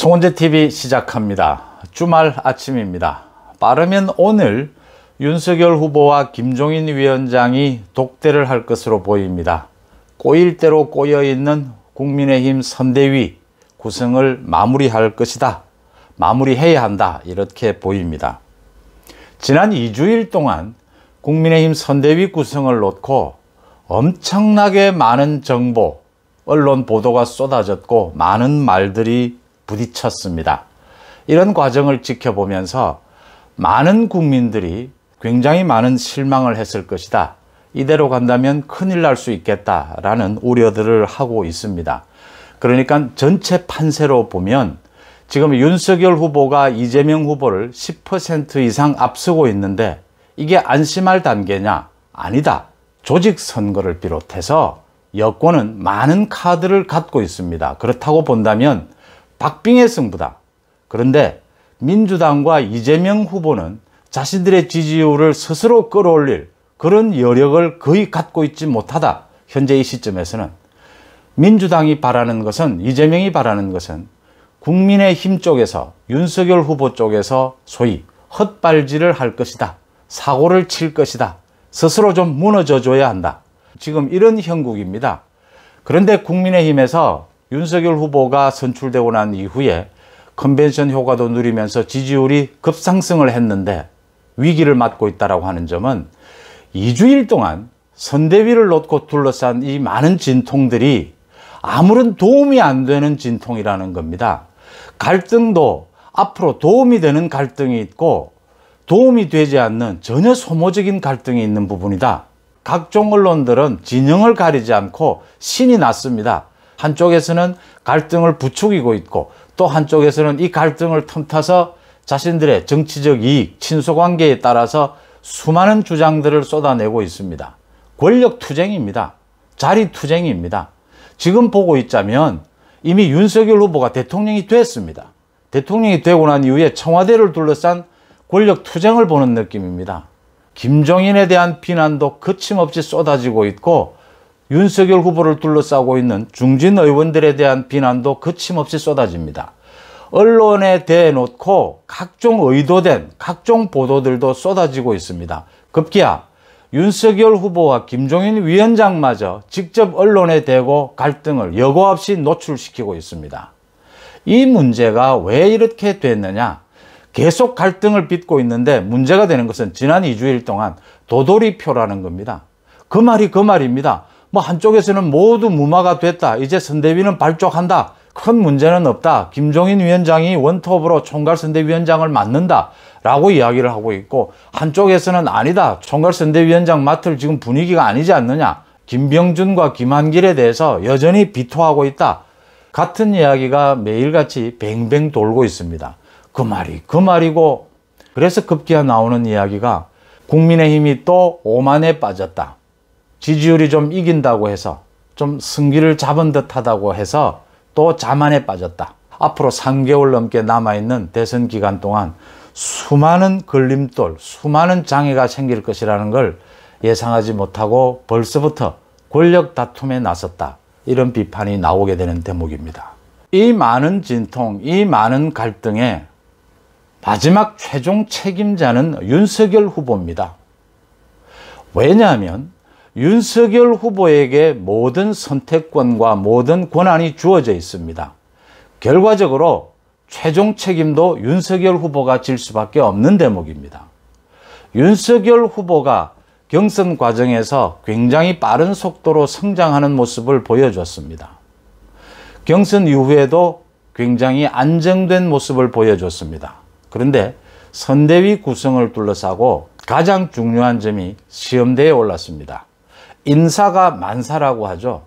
송원재 TV 시작합니다. 주말 아침입니다. 빠르면 오늘 윤석열 후보와 김종인 위원장이 독대를 할 것으로 보입니다. 꼬일 대로 꼬여 있는 국민의힘 선대위 구성을 마무리할 것이다. 마무리해야 한다. 이렇게 보입니다. 지난 2주일 동안 국민의힘 선대위 구성을 놓고 엄청나게 많은 정보, 언론 보도가 쏟아졌고 많은 말들이 부딪혔습니다. 이런 과정을 지켜보면서 많은 국민들이 굉장히 많은 실망을 했을 것이다. 이대로 간다면 큰일 날 수 있겠다라는 우려들을 하고 있습니다. 그러니까 전체 판세로 보면 지금 윤석열 후보가 이재명 후보를 10% 이상 앞서고 있는데 이게 안심할 단계냐? 아니다. 조직 선거를 비롯해서 여권은 많은 카드를 갖고 있습니다. 그렇다고 본다면 박빙의 승부다. 그런데 민주당과 이재명 후보는 자신들의 지지율을 스스로 끌어올릴 그런 여력을 거의 갖고 있지 못하다. 현재 이 시점에서는 민주당이 바라는 것은 이재명이 바라는 것은 국민의 힘 쪽에서 윤석열 후보 쪽에서 소위 헛발질을 할 것이다. 사고를 칠 것이다. 스스로 좀 무너져 줘야 한다. 지금 이런 형국입니다. 그런데 국민의힘에서 윤석열 후보가 선출되고 난 이후에 컨벤션 효과도 누리면서 지지율이 급상승을 했는데 위기를 맞고 있다고 하는 점은 2주일 동안 선대위를 놓고 둘러싼 이 많은 진통들이 아무런 도움이 안 되는 진통이라는 겁니다. 갈등도 앞으로 도움이 되는 갈등이 있고 도움이 되지 않는 전혀 소모적인 갈등이 있는 부분이다. 각종 언론들은 진영을 가리지 않고 신이 났습니다. 한쪽에서는 갈등을 부추기고 있고 또 한쪽에서는 이 갈등을 틈타서 자신들의 정치적 이익, 친소관계에 따라서 수많은 주장들을 쏟아내고 있습니다. 권력투쟁입니다. 자리투쟁입니다. 지금 보고 있자면 이미 윤석열 후보가 대통령이 됐습니다. 대통령이 되고 난 이후에 청와대를 둘러싼 권력투쟁을 보는 느낌입니다. 김종인에 대한 비난도 거침없이 쏟아지고 있고 윤석열 후보를 둘러싸고 있는 중진 의원들에 대한 비난도 그침없이 쏟아집니다. 언론에 대놓고 각종 의도된 각종 보도들도 쏟아지고 있습니다. 급기야 윤석열 후보와 김종인 위원장마저 직접 언론에 대고 갈등을 여과 없이 노출시키고 있습니다. 이 문제가 왜 이렇게 됐느냐? 계속 갈등을 빚고 있는데 문제가 되는 것은 지난 2주일 동안 도돌이표라는 겁니다. 그 말이 그 말입니다. 뭐 한쪽에서는 모두 무마가 됐다. 이제 선대위는 발족한다. 큰 문제는 없다. 김종인 위원장이 원톱으로 총괄 선대위원장을 맡는다. 라고 이야기를 하고 있고 한쪽에서는 아니다. 총괄 선대위원장 맡을 지금 분위기가 아니지 않느냐. 김병준과 김한길에 대해서 여전히 비토하고 있다. 같은 이야기가 매일같이 뱅뱅 돌고 있습니다. 그 말이 그 말이고 그래서 급기야 나오는 이야기가 국민의힘이 또 오만에 빠졌다. 지지율이 좀 이긴다고 해서 좀 승기를 잡은 듯하다고 해서 또 자만에 빠졌다. 앞으로 3개월 넘게 남아있는 대선 기간 동안 수많은 걸림돌, 수많은 장애가 생길 것이라는 걸 예상하지 못하고 벌써부터 권력 다툼에 나섰다. 이런 비판이 나오게 되는 대목입니다. 이 많은 진통, 이 많은 갈등에 마지막 최종 책임자는 윤석열 후보입니다. 왜냐하면 윤석열 후보에게 모든 선택권과 모든 권한이 주어져 있습니다. 결과적으로 최종 책임도 윤석열 후보가 질 수밖에 없는 대목입니다. 윤석열 후보가 경선 과정에서 굉장히 빠른 속도로 성장하는 모습을 보여줬습니다. 경선 이후에도 굉장히 안정된 모습을 보여줬습니다. 그런데 선대위 구성을 둘러싸고 가장 중요한 점이 시험대에 올랐습니다. 인사가 만사라고 하죠.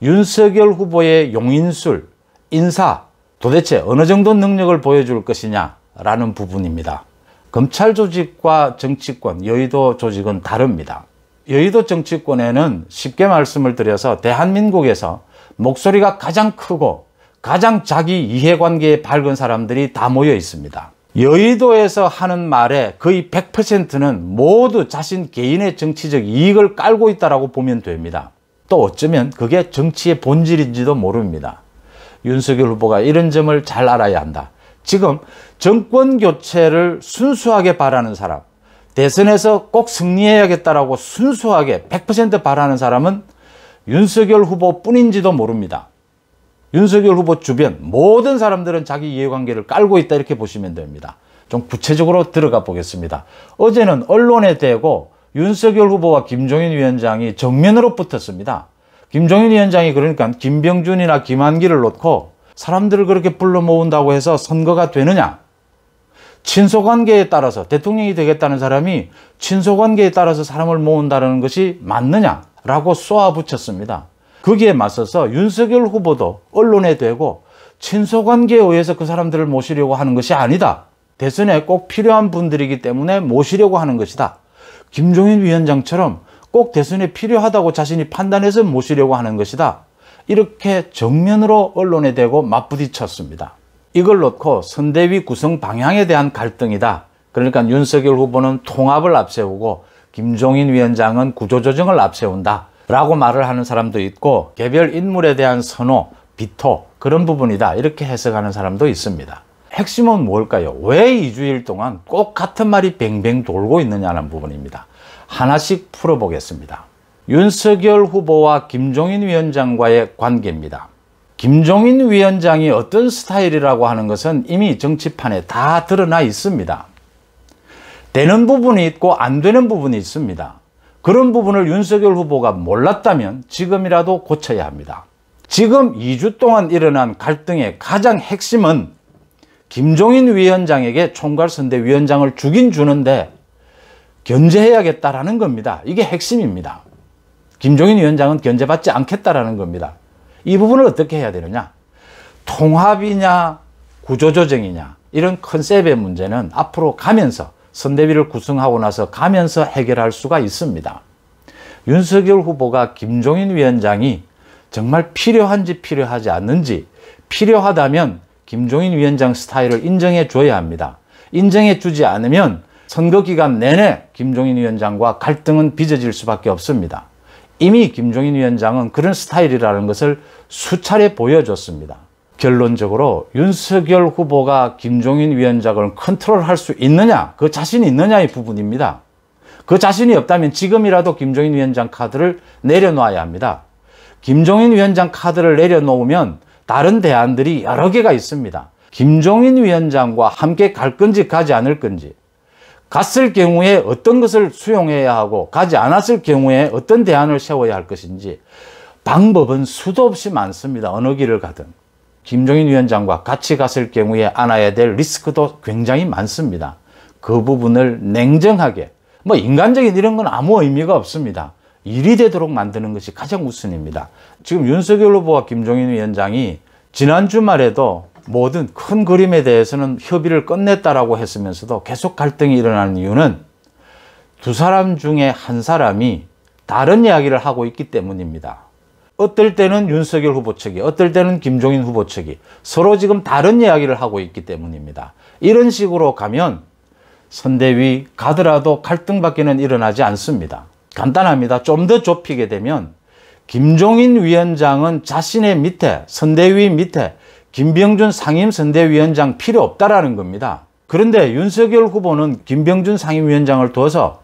윤석열 후보의 용인술, 인사, 도대체 어느 정도 능력을 보여줄 것이냐라는 부분입니다. 검찰 조직과 정치권, 여의도 조직은 다릅니다. 여의도 정치권에는 쉽게 말씀을 드려서 대한민국에서 목소리가 가장 크고 가장 자기 이해관계에 밝은 사람들이 다 모여 있습니다. 여의도에서 하는 말에 거의 100%는 모두 자신 개인의 정치적 이익을 깔고 있다고 보면 됩니다. 또 어쩌면 그게 정치의 본질인지도 모릅니다. 윤석열 후보가 이런 점을 잘 알아야 한다. 지금 정권 교체를 순수하게 바라는 사람, 대선에서 꼭 승리해야겠다라고 순수하게 100% 바라는 사람은 윤석열 후보뿐인지도 모릅니다. 윤석열 후보 주변 모든 사람들은 자기 이해관계를 깔고 있다 이렇게 보시면 됩니다. 좀 구체적으로 들어가 보겠습니다. 어제는 언론에 대고 윤석열 후보와 김종인 위원장이 정면으로 붙었습니다. 김종인 위원장이 그러니까 김병준이나 김한기를 놓고 사람들을 그렇게 불러 모은다고 해서 선거가 되느냐? 친소관계에 따라서 대통령이 되겠다는 사람이 친소관계에 따라서 사람을 모은다는 것이 맞느냐? 라고 쏘아붙였습니다. 거기에 맞서서 윤석열 후보도 언론에 대고 친소관계에 의해서 그 사람들을 모시려고 하는 것이 아니다. 대선에 꼭 필요한 분들이기 때문에 모시려고 하는 것이다. 김종인 위원장처럼 꼭 대선에 필요하다고 자신이 판단해서 모시려고 하는 것이다. 이렇게 정면으로 언론에 대고 맞부딪혔습니다. 이걸 놓고 선대위 구성 방향에 대한 갈등이다. 그러니까 윤석열 후보는 통합을 앞세우고 김종인 위원장은 구조조정을 앞세운다. 라고 말을 하는 사람도 있고 개별 인물에 대한 선호, 비토 그런 부분이다 이렇게 해석하는 사람도 있습니다. 핵심은 뭘까요? 왜 2주일 동안 꼭 같은 말이 뱅뱅 돌고 있느냐는 부분입니다. 하나씩 풀어보겠습니다. 윤석열 후보와 김종인 위원장과의 관계입니다. 김종인 위원장이 어떤 스타일이라고 하는 것은 이미 정치판에 다 드러나 있습니다. 되는 부분이 있고 안 되는 부분이 있습니다. 그런 부분을 윤석열 후보가 몰랐다면 지금이라도 고쳐야 합니다. 지금 2주 동안 일어난 갈등의 가장 핵심은 김종인 위원장에게 총괄선대위원장을 죽인 주는데 견제해야겠다라는 겁니다. 이게 핵심입니다. 김종인 위원장은 견제받지 않겠다라는 겁니다. 이 부분을 어떻게 해야 되느냐? 통합이냐 구조조정이냐 이런 컨셉의 문제는 앞으로 가면서 선대위를 구성하고 나서 가면서 해결할 수가 있습니다. 윤석열 후보가 김종인 위원장이 정말 필요한지 필요하지 않는지 필요하다면 김종인 위원장 스타일을 인정해 줘야 합니다. 인정해 주지 않으면 선거 기간 내내 김종인 위원장과 갈등은 빚어질 수밖에 없습니다. 이미 김종인 위원장은 그런 스타일이라는 것을 수차례 보여줬습니다. 결론적으로 윤석열 후보가 김종인 위원장을 컨트롤할 수 있느냐 그 자신이 있느냐의 부분입니다. 그 자신이 없다면 지금이라도 김종인 위원장 카드를 내려놓아야 합니다. 김종인 위원장 카드를 내려놓으면 다른 대안들이 여러 개가 있습니다. 김종인 위원장과 함께 갈 건지 가지 않을 건지 갔을 경우에 어떤 것을 수용해야 하고 가지 않았을 경우에 어떤 대안을 세워야 할 것인지 방법은 수도 없이 많습니다. 어느 길을 가든. 김종인 위원장과 같이 갔을 경우에 안아야 될 리스크도 굉장히 많습니다. 그 부분을 냉정하게 뭐 인간적인 이런 건 아무 의미가 없습니다. 일이 되도록 만드는 것이 가장 우선입니다. 지금 윤석열 후보와 김종인 위원장이 지난 주말에도 모든 큰 그림에 대해서는 협의를 끝냈다라고 했으면서도 계속 갈등이 일어나는 이유는 두 사람 중에 한 사람이 다른 이야기를 하고 있기 때문입니다. 어떨 때는 윤석열 후보 측이, 어떨 때는 김종인 후보 측이 서로 지금 다른 이야기를 하고 있기 때문입니다. 이런 식으로 가면 선대위 가더라도 갈등밖에는 일어나지 않습니다. 간단합니다. 좀 더 좁히게 되면 김종인 위원장은 자신의 밑에 선대위 밑에 김병준 상임 선대위원장 필요 없다라는 겁니다. 그런데 윤석열 후보는 김병준 상임위원장을 둬서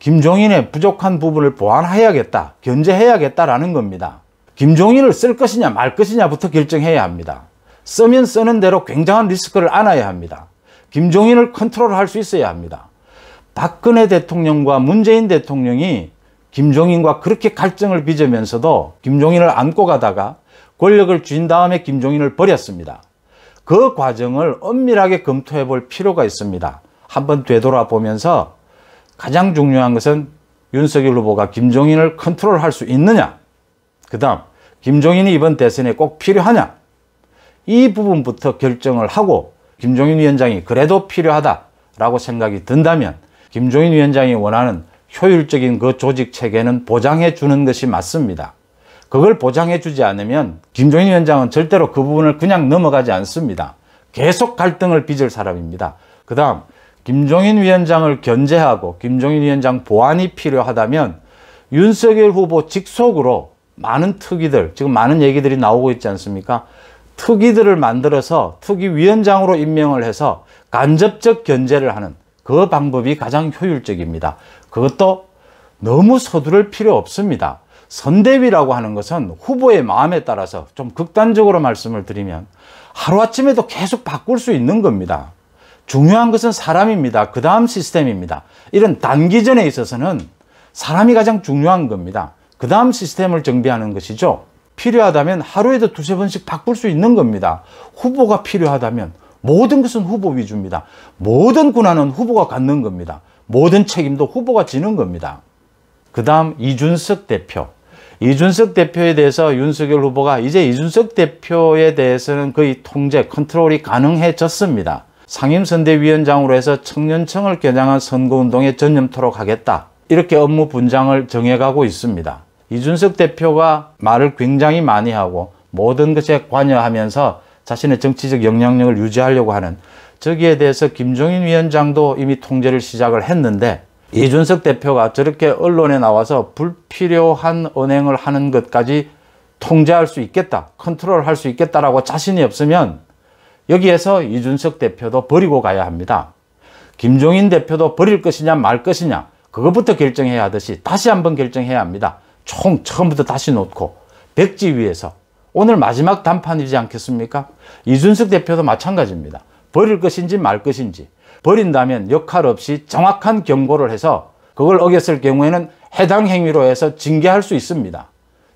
김종인의 부족한 부분을 보완해야겠다, 견제해야겠다라는 겁니다. 김종인을 쓸 것이냐 말 것이냐부터 결정해야 합니다. 쓰면 쓰는 대로 굉장한 리스크를 안아야 합니다. 김종인을 컨트롤할 수 있어야 합니다. 박근혜 대통령과 문재인 대통령이 김종인과 그렇게 갈증을 빚으면서도 김종인을 안고 가다가 권력을 쥔 다음에 김종인을 버렸습니다. 그 과정을 엄밀하게 검토해 볼 필요가 있습니다. 한번 되돌아보면서 가장 중요한 것은 윤석열 후보가 김종인을 컨트롤할 수 있느냐 그 다음 김종인이 이번 대선에 꼭 필요하냐 이 부분부터 결정을 하고 김종인 위원장이 그래도 필요하다라고 생각이 든다면 김종인 위원장이 원하는 효율적인 그 조직 체계는 보장해 주는 것이 맞습니다. 그걸 보장해 주지 않으면 김종인 위원장은 절대로 그 부분을 그냥 넘어가지 않습니다. 계속 갈등을 빚을 사람입니다. 그 다음 김종인 위원장을 견제하고 김종인 위원장 보완이 필요하다면 윤석열 후보 직속으로 많은 특위들, 지금 많은 얘기들이 나오고 있지 않습니까? 특위들을 만들어서 특위위원장으로 임명을 해서 간접적 견제를 하는 그 방법이 가장 효율적입니다. 그것도 너무 서두를 필요 없습니다. 선대위라고 하는 것은 후보의 마음에 따라서 좀 극단적으로 말씀을 드리면 하루아침에도 계속 바꿀 수 있는 겁니다. 중요한 것은 사람입니다. 그 다음 시스템입니다. 이런 단기전에 있어서는 사람이 가장 중요한 겁니다. 그 다음 시스템을 정비하는 것이죠. 필요하다면 하루에도 두세 번씩 바꿀 수 있는 겁니다. 후보가 필요하다면 모든 것은 후보 위주입니다. 모든 권한는 후보가 갖는 겁니다. 모든 책임도 후보가 지는 겁니다. 그 다음 이준석 대표. 이준석 대표에 대해서 윤석열 후보가 이제 이준석 대표에 대해서는 거의 통제, 컨트롤이 가능해졌습니다. 상임선대위원장으로 해서 청년청을 겨냥한 선거운동에 전념토록 하겠다. 이렇게 업무 분장을 정해가고 있습니다. 이준석 대표가 말을 굉장히 많이 하고 모든 것에 관여하면서 자신의 정치적 영향력을 유지하려고 하는 저기에 대해서 김종인 위원장도 이미 통제를 시작을 했는데 이준석 대표가 저렇게 언론에 나와서 불필요한 언행을 하는 것까지 통제할 수 있겠다, 컨트롤할 수 있겠다라고 자신이 없으면 여기에서 이준석 대표도 버리고 가야 합니다. 김종인 대표도 버릴 것이냐 말 것이냐 그것부터 결정해야 하듯이 다시 한번 결정해야 합니다. 총 처음부터 다시 놓고 백지 위에서 오늘 마지막 단판이지 않겠습니까? 이준석 대표도 마찬가지입니다. 버릴 것인지 말 것인지 버린다면 역할 없이 정확한 경고를 해서 그걸 어겼을 경우에는 해당 행위로 해서 징계할 수 있습니다.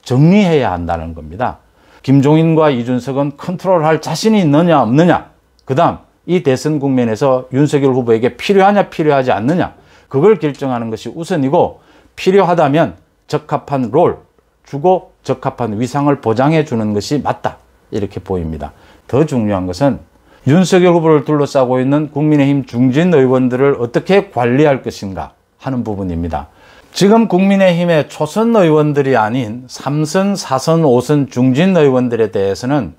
정리해야 한다는 겁니다. 김종인과 이준석은 컨트롤할 자신이 있느냐 없느냐 그 다음 이 대선 국면에서 윤석열 후보에게 필요하냐 필요하지 않느냐 그걸 결정하는 것이 우선이고 필요하다면 적합한 롤 주고 적합한 위상을 보장해 주는 것이 맞다 이렇게 보입니다. 더 중요한 것은 윤석열 후보를 둘러싸고 있는 국민의힘 중진 의원들을 어떻게 관리할 것인가 하는 부분입니다. 지금 국민의힘의 초선 의원들이 아닌 3선, 4선, 5선 중진 의원들에 대해서는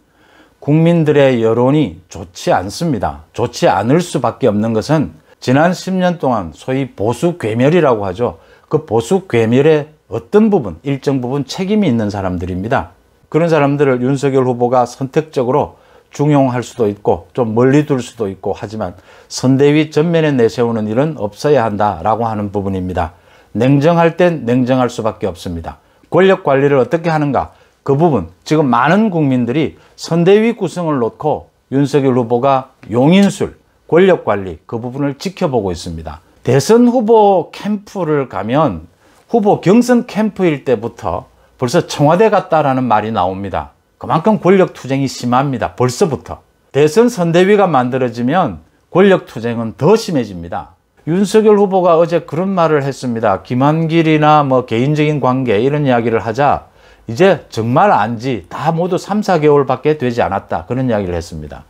국민들의 여론이 좋지 않습니다. 좋지 않을 수밖에 없는 것은 지난 10년 동안 소위 보수 괴멸이라고 하죠. 그 보수 괴멸의 어떤 부분, 일정 부분 책임이 있는 사람들입니다. 그런 사람들을 윤석열 후보가 선택적으로 중용할 수도 있고 좀 멀리 둘 수도 있고 하지만 선대위 전면에 내세우는 일은 없어야 한다라고 하는 부분입니다. 냉정할 땐 냉정할 수밖에 없습니다. 권력 관리를 어떻게 하는가 그 부분 지금 많은 국민들이 선대위 구성을 놓고 윤석열 후보가 용인술 권력 관리 그 부분을 지켜보고 있습니다. 대선 후보 캠프를 가면 후보 경선 캠프일 때부터 벌써 청와대 갔다라는 말이 나옵니다. 그만큼 권력 투쟁이 심합니다. 벌써부터. 대선 선대위가 만들어지면 권력 투쟁은 더 심해집니다. 윤석열 후보가 어제 그런 말을 했습니다. 김한길이나 뭐 개인적인 관계 이런 이야기를 하자 이제 정말 안지 다 모두 3, 4개월밖에 되지 않았다. 그런 이야기를 했습니다.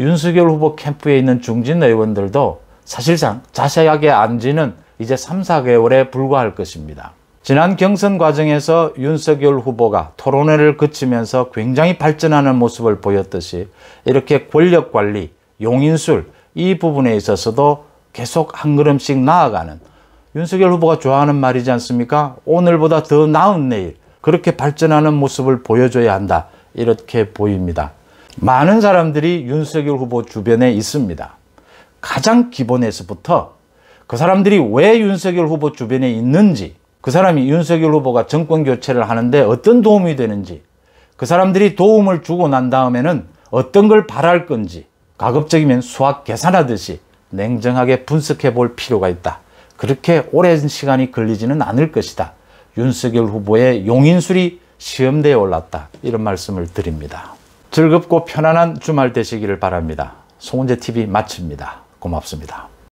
윤석열 후보 캠프에 있는 중진 의원들도 사실상 자세하게 안지는 이제 3, 4개월에 불과할 것입니다. 지난 경선 과정에서 윤석열 후보가 토론회를 거치면서 굉장히 발전하는 모습을 보였듯이 이렇게 권력 관리, 용인술 이 부분에 있어서도 계속 한 걸음씩 나아가는 윤석열 후보가 좋아하는 말이지 않습니까? 오늘보다 더 나은 내일 그렇게 발전하는 모습을 보여줘야 한다 이렇게 보입니다. 많은 사람들이 윤석열 후보 주변에 있습니다. 가장 기본에서부터 그 사람들이 왜 윤석열 후보 주변에 있는지 그 사람이 윤석열 후보가 정권 교체를 하는데 어떤 도움이 되는지 그 사람들이 도움을 주고 난 다음에는 어떤 걸 바랄 건지 가급적이면 수학 계산하듯이 냉정하게 분석해 볼 필요가 있다. 그렇게 오랜 시간이 걸리지는 않을 것이다. 윤석열 후보의 용인술이 시험대에 올랐다. 이런 말씀을 드립니다. 즐겁고 편안한 주말 되시기를 바랍니다. 송은재TV 마칩니다. 고맙습니다.